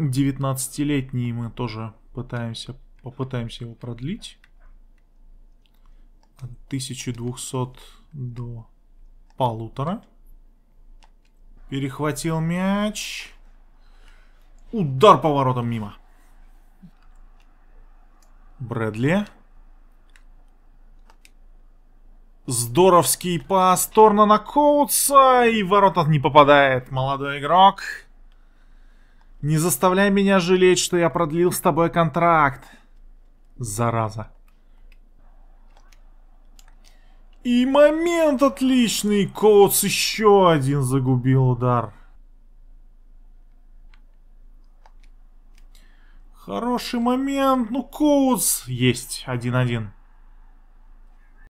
19-летний мы тоже пытаемся, попытаемся его продлить. От 1200 до полутора. Перехватил мяч. Удар поворотом мимо. Брэдли. Здоровский пас Торна на Коутса. И ворота не попадает молодой игрок. Не заставляй меня жалеть, что я продлил с тобой контракт. Зараза. И момент отличный. Коутс еще один загубил удар. Хороший момент. Ну, Коутс есть. 1-1.